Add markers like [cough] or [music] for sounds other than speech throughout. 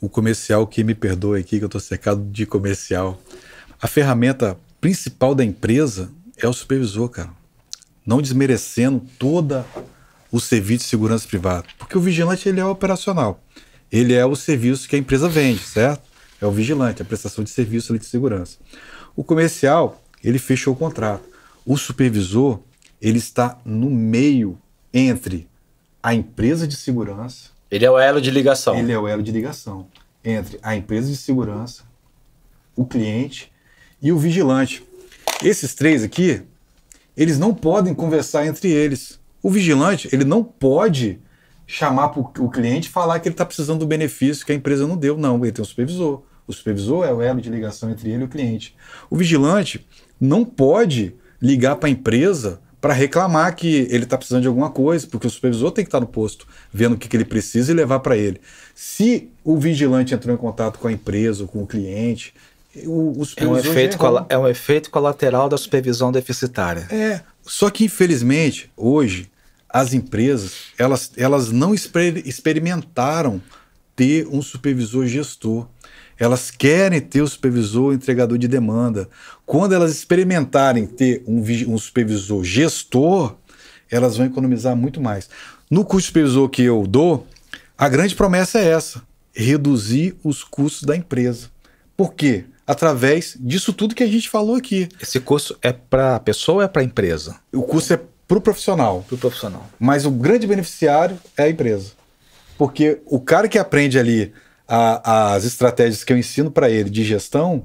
o comercial que me perdoe aqui, que eu estou cercado de comercial. A ferramenta principal da empresa é o supervisor, cara. Não desmerecendo toda o serviço de segurança privada. Porque o vigilante ele é operacional. Ele é o serviço que a empresa vende, certo? É o vigilante, a prestação de serviço de segurança. O comercial, ele fechou o contrato. O supervisor, ele está no meio entre a empresa de segurança ele é o elo de ligação. Ele é o elo de ligação entre a empresa de segurança, o cliente e o vigilante. Esses três aqui, eles não podem conversar entre eles. O vigilante, ele não pode chamar o cliente e falar que ele está precisando do benefício que a empresa não deu. Não, ele tem um supervisor. O supervisor é o elo de ligação entre ele e o cliente. O vigilante não pode ligar para a empresa para reclamar que ele está precisando de alguma coisa, porque o supervisor tem que estar tá no posto, vendo o que, que ele precisa e levar para ele. Se o vigilante entrou em contato com a empresa, com o cliente, o, o supervisor. É um efeito, é um efeito colateral da supervisão deficitária. É. Só que, infelizmente, hoje, as empresas elas, elas não exper- experimentaram ter um supervisor gestor. Elas querem ter o supervisor entregador de demanda. Quando elas experimentarem ter um, um supervisor gestor, elas vão economizar muito mais. No custo supervisor que eu dou, a grande promessa é essa: reduzir os custos da empresa. Por quê? Através disso tudo que a gente falou aqui. Esse custo é para a pessoa ou é para a empresa? O custo é para o profissional. Para o profissional. Mas o grande beneficiário é a empresa. Porque o cara que aprende ali a, as estratégias que eu ensino para ele de gestão,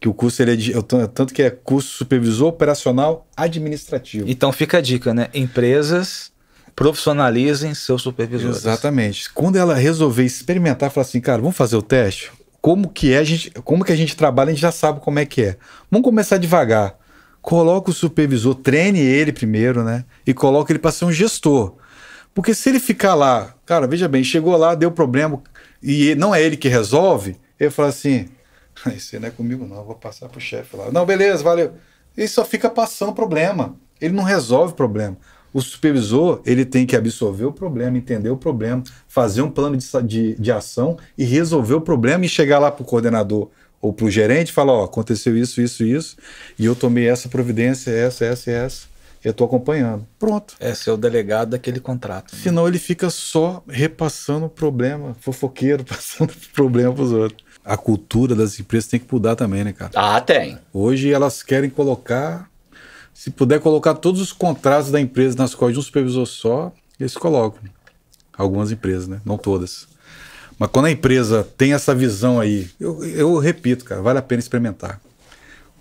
que o curso ele é de, tanto que é curso supervisor operacional administrativo. Então fica a dica, né? Empresas profissionalizem seus supervisores. Exatamente. Quando ela resolver experimentar, falar assim, cara, vamos fazer o teste. Como que é a gente, como que a gente trabalha, a gente já sabe como é que é. Vamos começar devagar. Coloca o supervisor, treine ele primeiro, né? E coloca ele para ser um gestor. Porque se ele ficar lá, cara, veja bem, chegou lá, deu problema e não é ele que resolve, ele fala assim: Isso [laughs] ah, não é comigo, não, vou passar pro chefe lá. Não, beleza, valeu. Ele só fica passando problema. Ele não resolve o problema. O supervisor ele tem que absorver o problema, entender o problema, fazer um plano de, de, de ação e resolver o problema e chegar lá para o coordenador ou para o gerente e falar: ó, aconteceu isso, isso, isso, e eu tomei essa providência, essa, essa, essa eu estou acompanhando. Pronto. É seu delegado daquele contrato. Né? Senão ele fica só repassando o problema, fofoqueiro, [laughs] passando problema para os outros. A cultura das empresas tem que mudar também, né, cara? Ah, tem. Hoje elas querem colocar, se puder colocar todos os contratos da empresa nas costas de um supervisor só, eles colocam. Algumas empresas, né? Não todas. Mas quando a empresa tem essa visão aí, eu, eu repito, cara, vale a pena experimentar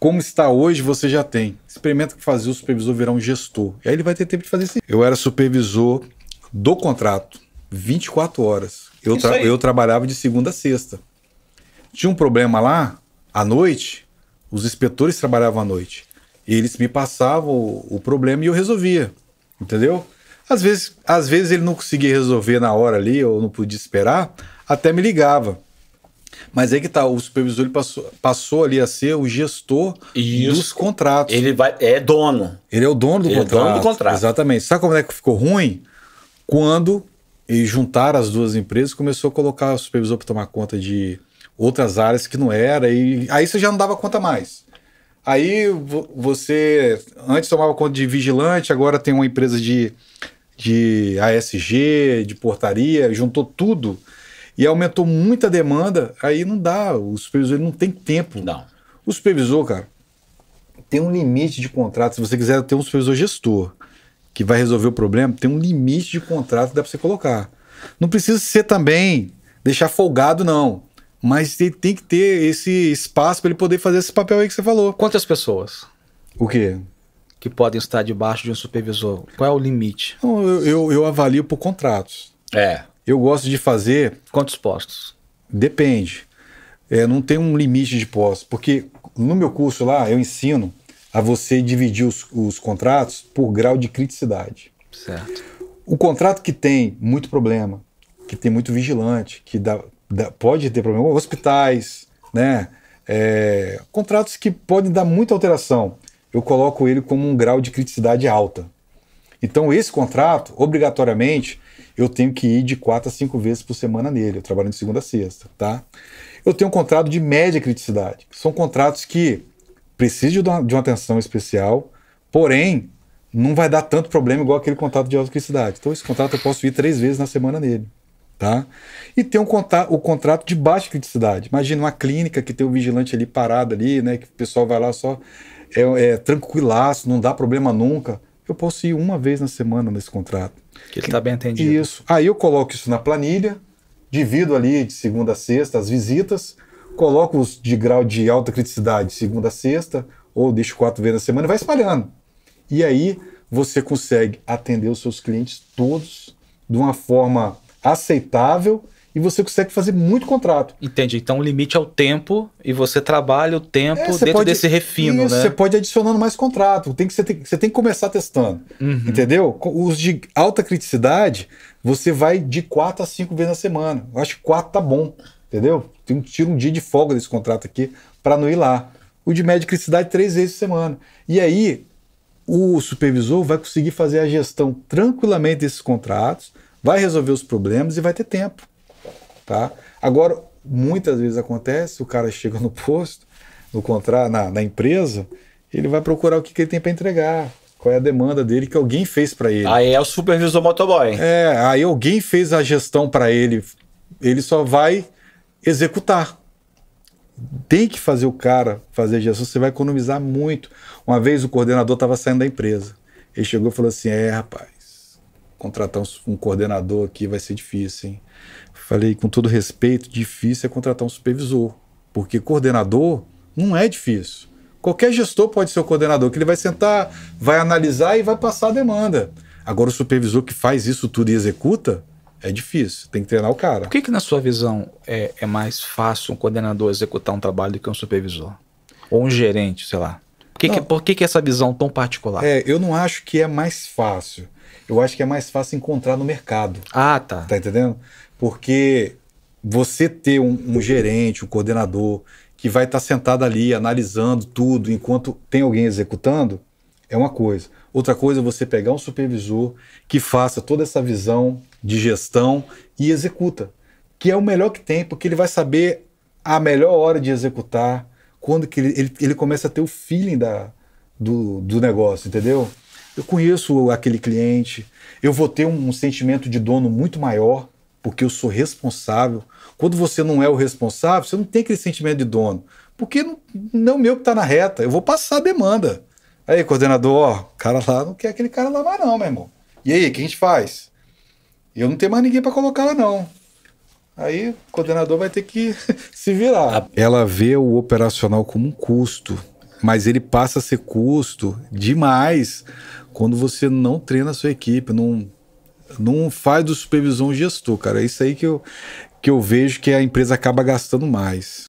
como está hoje, você já tem. Experimenta fazer o supervisor virar um gestor. E aí ele vai ter tempo de fazer isso. Eu era supervisor do contrato, 24 horas. Eu, tra eu trabalhava de segunda a sexta. Tinha um problema lá, à noite, os inspetores trabalhavam à noite. Eles me passavam o, o problema e eu resolvia. Entendeu? Às vezes, às vezes ele não conseguia resolver na hora ali, ou não podia esperar, até me ligava. Mas aí que tá, o supervisor ele passou, passou ali a ser o gestor Isso. dos contratos. Ele vai, é dono. Ele é o dono do ele contrato. É dono do contrato. Exatamente. Sabe como é que ficou ruim? Quando eles juntaram as duas empresas, começou a colocar o supervisor para tomar conta de outras áreas que não era, e aí você já não dava conta mais. Aí você antes tomava conta de vigilante, agora tem uma empresa de, de ASG, de portaria, juntou tudo e aumentou muita demanda, aí não dá, o supervisor não tem tempo. Não. O supervisor, cara, tem um limite de contrato. Se você quiser ter um supervisor gestor que vai resolver o problema, tem um limite de contrato que dá para você colocar. Não precisa ser também deixar folgado, não. Mas ele tem que ter esse espaço para ele poder fazer esse papel aí que você falou. Quantas pessoas? O quê? Que podem estar debaixo de um supervisor. Qual é o limite? Eu, eu, eu avalio por contratos. É. Eu gosto de fazer. Quantos postos? Depende. É, não tem um limite de postos, porque no meu curso lá eu ensino a você dividir os, os contratos por grau de criticidade. Certo. O contrato que tem muito problema, que tem muito vigilante, que dá, dá pode ter problema, hospitais, né? É, contratos que podem dar muita alteração. Eu coloco ele como um grau de criticidade alta. Então, esse contrato, obrigatoriamente, eu tenho que ir de quatro a cinco vezes por semana nele. Eu trabalho de segunda a sexta, tá? Eu tenho um contrato de média criticidade. São contratos que precisam de uma, de uma atenção especial, porém, não vai dar tanto problema igual aquele contrato de alta criticidade. Então, esse contrato eu posso ir três vezes na semana nele. Tá? E tem um o contrato de baixa criticidade. Imagina uma clínica que tem o um vigilante ali parado ali, né? Que o pessoal vai lá só é, é tranquilaço, não dá problema nunca. Eu posso ir uma vez na semana nesse contrato. Que ele está bem atendido. Isso. Aí eu coloco isso na planilha, divido ali de segunda a sexta as visitas, coloco os de grau de alta criticidade de segunda a sexta, ou deixo quatro vezes na semana e vai espalhando. E aí você consegue atender os seus clientes todos de uma forma aceitável e você consegue fazer muito contrato. Entende? Então o limite é o tempo e você trabalha o tempo é, dentro pode, desse refino, isso, né? Você pode adicionando mais contrato. Tem que, você, tem, você tem que começar testando. Uhum. Entendeu? Os de alta criticidade, você vai de quatro a cinco vezes na semana. Eu acho que quatro tá bom. Entendeu? Tem, tira um dia de folga desse contrato aqui para não ir lá. O de média criticidade, três vezes por semana. E aí, o supervisor vai conseguir fazer a gestão tranquilamente desses contratos, vai resolver os problemas e vai ter tempo. Tá? Agora, muitas vezes acontece, o cara chega no posto, no contrato, na, na empresa, ele vai procurar o que, que ele tem para entregar, qual é a demanda dele que alguém fez para ele. Aí é o supervisor motoboy. É, aí alguém fez a gestão para ele, ele só vai executar. Tem que fazer o cara fazer gestão, você vai economizar muito. Uma vez o coordenador estava saindo da empresa, ele chegou e falou assim: é, rapaz, contratar um, um coordenador aqui vai ser difícil, hein? falei com todo respeito, difícil é contratar um supervisor, porque coordenador não é difícil. Qualquer gestor pode ser o coordenador, que ele vai sentar, vai analisar e vai passar a demanda. Agora, o supervisor que faz isso tudo e executa, é difícil, tem que treinar o cara. Por que, que na sua visão, é, é mais fácil um coordenador executar um trabalho do que um supervisor? Ou um gerente, sei lá? Por que, não, que, por que, que essa visão tão particular? É, eu não acho que é mais fácil. Eu acho que é mais fácil encontrar no mercado. Ah, tá. Tá entendendo? Porque você ter um, um gerente, um coordenador, que vai estar tá sentado ali analisando tudo enquanto tem alguém executando, é uma coisa. Outra coisa é você pegar um supervisor que faça toda essa visão de gestão e executa, que é o melhor que tem, porque ele vai saber a melhor hora de executar, quando que ele, ele, ele começa a ter o feeling da, do, do negócio, entendeu? Eu conheço aquele cliente, eu vou ter um, um sentimento de dono muito maior, porque eu sou responsável. Quando você não é o responsável, você não tem aquele sentimento de dono, porque não, não é o meu que está na reta, eu vou passar a demanda. Aí, coordenador, ó, o cara lá não quer aquele cara lá mais não, meu irmão. E aí, o que a gente faz? Eu não tenho mais ninguém para colocar lá não. Aí o coordenador vai ter que [laughs] se virar. Ela vê o operacional como um custo, mas ele passa a ser custo demais quando você não treina a sua equipe, não não faz do supervisor um gestor, cara. É isso aí que eu, que eu vejo que a empresa acaba gastando mais.